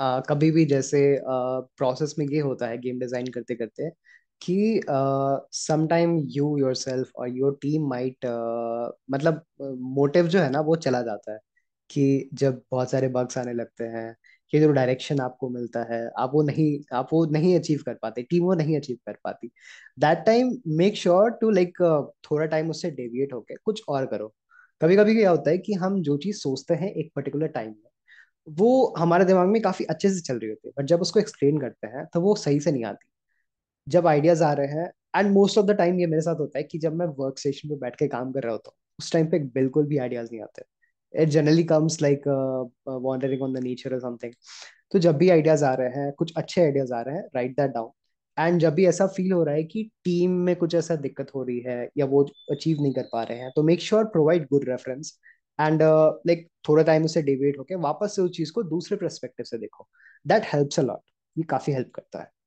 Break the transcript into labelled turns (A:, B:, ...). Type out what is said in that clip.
A: आ, कभी भी जैसे प्रोसेस में ये होता है गेम डिजाइन करते करते कि समटाइम यू योर सेल्फ और योर टीम माइट मतलब मोटिव जो है ना वो चला जाता है कि जब बहुत सारे बग्स आने लगते हैं कि जो डायरेक्शन आपको मिलता है आप वो नहीं आप वो नहीं अचीव कर पाते टीम वो नहीं अचीव कर पाती that time make sure to like थोड़ा टाइम उससे डेविएट होके कुछ और करो कभी कभी क्या होता है कि हम जो चीज सोचते हैं एक पर्टिकुलर टाइम में वो हमारे दिमाग में काफी अच्छे से चल रही होती है बट जब उसको एक्सप्लेन करते हैं तो वो सही से नहीं आती जब आइडियाज आ रहे हैं and most of the time ये मेरे साथ होता है कि जब मैं वर्क स्टेशन पे बैठ के काम कर रहा होता हूँ उस टाइम पे बिल्कुल भी आइडियाज नहीं आते it generally comes like wandering on the nature और समथिंग तो जब भी आइडियाज आ रहे हैं कुछ अच्छे आइडियाज आ रहे हैं राइट दैट डाउन एंड जब भी ऐसा फील हो रहा है कि टीम में कुछ ऐसा दिक्कत हो रही है या वो अचीव नहीं कर पा रहे हैं तो make sure provide good reference and like थोड़ा टाइम उससे डिबेट होके वापस से उस चीज को दूसरे परस्पेक्टिव से देखो दैट हेल्प्स अ लॉट ये काफी हेल्प करता है